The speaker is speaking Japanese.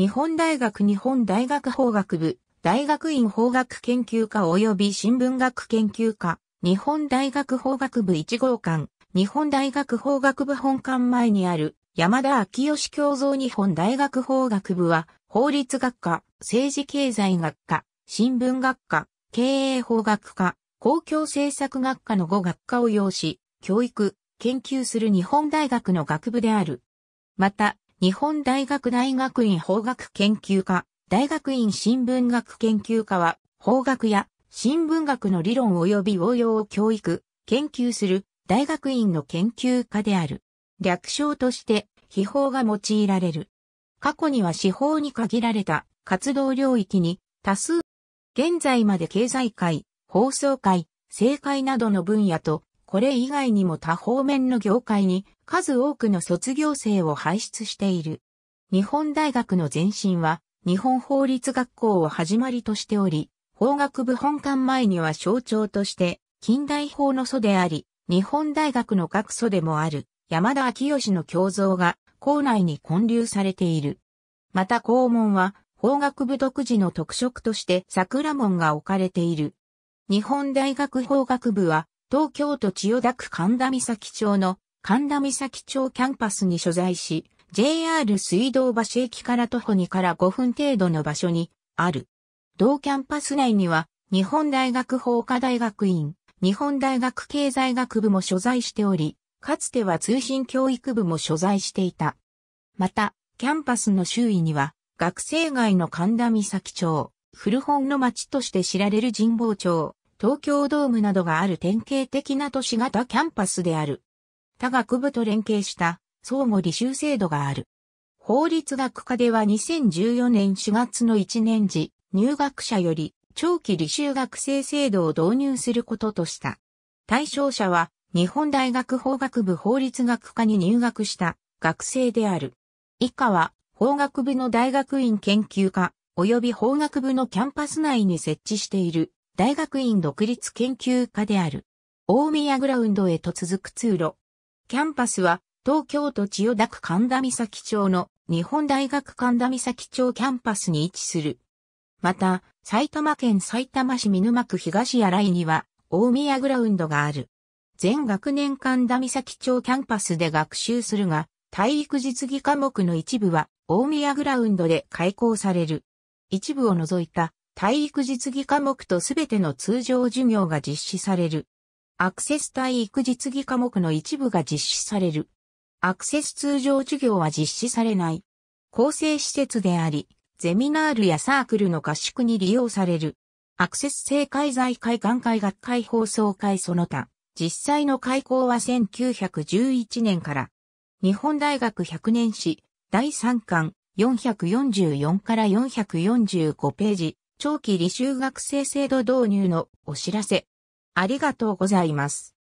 日本大学日本大学法学部、大学院法学研究科及び新聞学研究科、日本大学法学部1号館、日本大学法学部本館前にある山田昭義教造日本大学法学部は、法律学科、政治経済学科、新聞学科、経営法学科、公共政策学科の5学科を要し、教育、研究する日本大学の学部である。また、日本大学大学院法学研究科、大学院新聞学研究科は、法学や新聞学の理論及び応用を教育、研究する大学院の研究科である。略称として、秘法が用いられる。過去には司法に限られた活動領域に多数、現在まで経済界、放送界、政界などの分野とこれ以外にも多方面の業界に数多くの卒業生を輩出している。日本大学の前身は日本法律学校を始まりとしており、法学部本館前には象徴として近代法の祖であり、日本大学の学祖でもある山田昭義の胸像が校内に建立されている。また校門は法学部独自の特色として桜門が置かれている。日本大学法学部は東京都千代田区神田岬町の神田岬町キャンパスに所在し、JR 水道橋駅から徒歩2から5分程度の場所にある。同キャンパス内には、日本大学法科大学院、日本大学経済学部も所在しており、かつては通信教育部も所在していた。また、キャンパスの周囲には、学生街の神田岬町、古本の町として知られる神保町、東京ドームなどがある典型的な都市型キャンパスである。他学部と連携した相互履修制度がある。法律学科では2014年4月の1年時、入学者より長期履修学生制度を導入することとした。対象者は日本大学法学部法律学科に入学した学生である。以下は法学部の大学院研究科及び法学部のキャンパス内に設置している大学院独立研究科である。大宮グラウンドへと続く通路。キャンパスは東京都千代田区神田岬町の日本大学神田岬町キャンパスに位置する。また、埼玉県埼玉市見沼区東新井には大宮グラウンドがある。全学年間田岬町キャンパスで学習するが、体育実技科目の一部は大宮グラウンドで開講される。一部を除いた体育実技科目とすべての通常授業が実施される。アクセス体育実技科目の一部が実施される。アクセス通常授業は実施されない。構成施設であり、ゼミナールやサークルの合宿に利用される。アクセス政界財会眼界学会放送会その他、実際の開校は1911年から、日本大学100年史、第3巻、444から445ページ、長期履修学生制度導入のお知らせ。ありがとうございます。